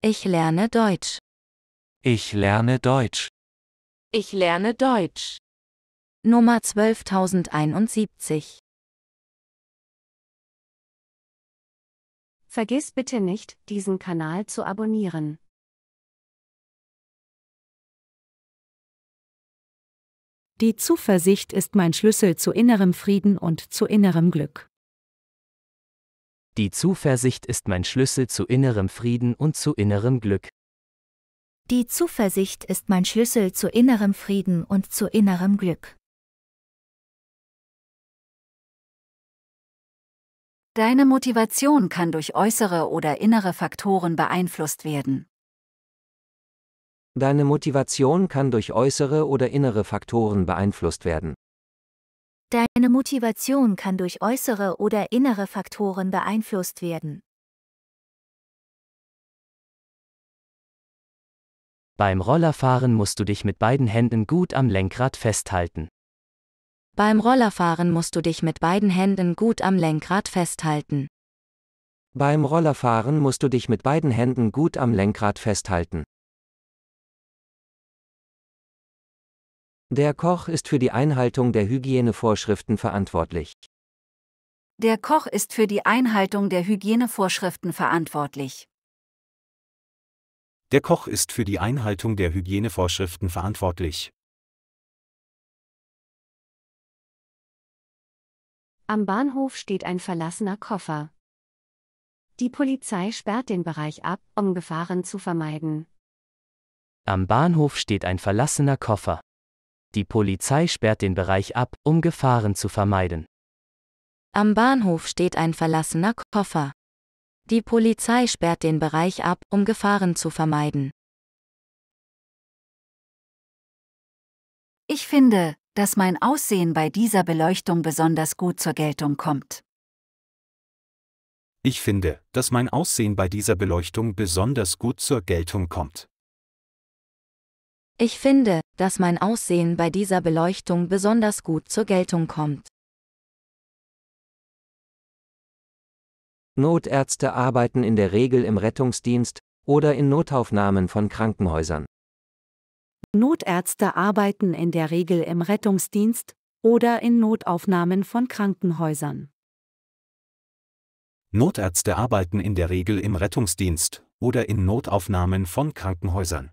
Ich lerne Deutsch. Ich lerne Deutsch. Ich lerne Deutsch. Nummer 12071. Vergiss bitte nicht, diesen Kanal zu abonnieren. Die Zuversicht ist mein Schlüssel zu innerem Frieden und zu innerem Glück. Die Zuversicht ist mein Schlüssel zu innerem Frieden und zu innerem Glück. Die Zuversicht ist mein Schlüssel zu innerem Frieden und zu innerem Glück. Deine Motivation kann durch äußere oder innere Faktoren beeinflusst werden. Deine Motivation kann durch äußere oder innere Faktoren beeinflusst werden. Deine Motivation kann durch äußere oder innere Faktoren beeinflusst werden. Beim Rollerfahren musst du dich mit beiden Händen gut am Lenkrad festhalten. Beim Rollerfahren musst du dich mit beiden Händen gut am Lenkrad festhalten. Beim Rollerfahren musst du dich mit beiden Händen gut am Lenkrad festhalten. Der Koch ist für die Einhaltung der Hygienevorschriften verantwortlich. Der Koch ist für die Einhaltung der Hygienevorschriften verantwortlich. Der Koch ist für die Einhaltung der Hygienevorschriften verantwortlich. Am Bahnhof steht ein verlassener Koffer. Die Polizei sperrt den Bereich ab, um Gefahren zu vermeiden. Am Bahnhof steht ein verlassener Koffer. Die Polizei sperrt den Bereich ab, um Gefahren zu vermeiden. Am Bahnhof steht ein verlassener Koffer. Die Polizei sperrt den Bereich ab, um Gefahren zu vermeiden. Ich finde, dass mein Aussehen bei dieser Beleuchtung besonders gut zur Geltung kommt. Ich finde, dass mein Aussehen bei dieser Beleuchtung besonders gut zur Geltung kommt. Ich finde, dass mein Aussehen bei dieser Beleuchtung besonders gut zur Geltung kommt. Notärzte arbeiten in der Regel im Rettungsdienst oder in Notaufnahmen von Krankenhäusern. Notärzte arbeiten in der Regel im Rettungsdienst oder in Notaufnahmen von Krankenhäusern. Notärzte arbeiten in der Regel im Rettungsdienst oder in Notaufnahmen von Krankenhäusern.